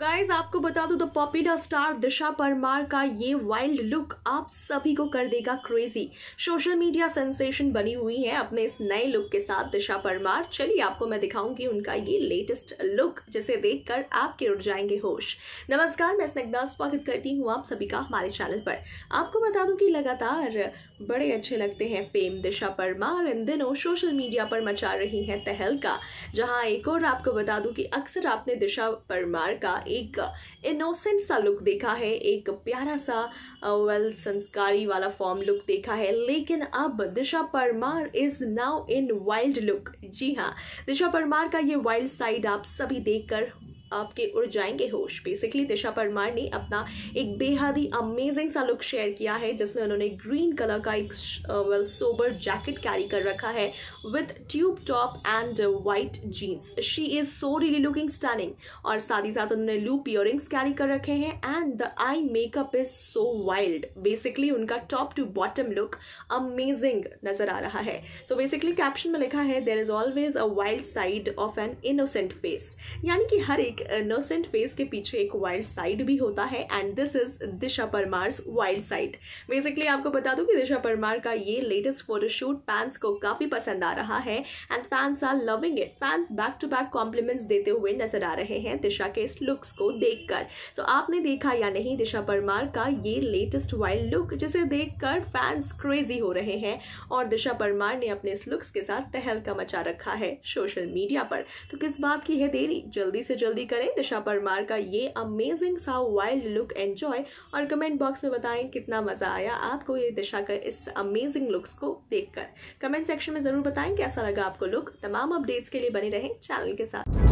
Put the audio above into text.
guys आपको बता दू तो पॉपुलर स्टार दिशा परमार का ये वाइल्ड लुक आप सभी को कर देगा क्रेजी सोशल मीडिया सेंसेशन बनी हुई है अपने इस नए लुक के साथ दिशा परमार चलिए आपको मैं दिखाऊंगी उनका ये लेटेस्ट लुक जिसे देखकर आपके उठ जाएंगे होश नमस्कार मैं स्नग्धा स्वागत करती हूँ आप सभी का हमारे चैनल पर आपको बता दू कि लगातार बड़े अच्छे लगते हैं फेम दिशा परमार इन दिनों सोशल मीडिया पर मचा रही है तहलका जहाँ एक और आपको बता दू कि अक्सर आपने दिशा परमार का एक इनोसेंट सा लुक देखा है एक प्यारा सा वेल संस्कारी वाला फॉर्म लुक देखा है लेकिन अब Disha Parmar is now in wild look जी हाँ दिशा परमार का ये वाइल्ड साइड आप सभी देखकर आपके उड़ जाएंगे होश बेसिकली दिशा परमार ने अपना एक बेहद ही अमेजिंग सा लुक शेयर किया है जिसमें उन्होंने ग्रीन कलर का एक वेल सोबर जैकेट कैरी कर रखा है with tube top and white jeans she is so really looking stunning और साथ ही साथ उन्होंने लूप इयरिंग्स कैरी कर रखे हैं and the eye makeup is so wild basically उनका top to bottom look amazing नजर आ रहा है सो बेसिकली कैप्शन में लिखा है there is always a wild side of an innocent face यानी कि हर एक इनोसेंट फेस के पीछे एक वाइल्ड साइड भी होता है and this is Disha Parmar's wild side basically आपको बता दूं कि दिशा परमार का ये लेटेस्ट फोटोशूट फैंस को काफ़ी पसंद आ रहा है and fans are loving it fans back to back compliments देते हुए नजर आ रहे हैं दिशा के इस लुक्स को देखकर सो so, आपने देखा या नहीं दिशा परमार का ये लेटेस्ट वाइल्ड लुक जिसे देखकर फैंस क्रेजी हो रहे हैं और दिशा परमार ने अपने इस लुक्स के साथ तहलका मचा रखा है सोशल मीडिया पर तो किस बात की है देरी जल्दी से जल्दी करें दिशा परमार का ये अमेजिंग सा वाइल्ड लुक एंजॉय और कमेंट बॉक्स में बताएं कितना मज़ा आया आपको ये दिशा का इस अमेजिंग लुक्स को देखकर कमेंट सेक्शन में ज़रूर बताएं कैसा लगा आपको लुक तमाम अपडेट्स के लिए बने रहें चैनल के साथ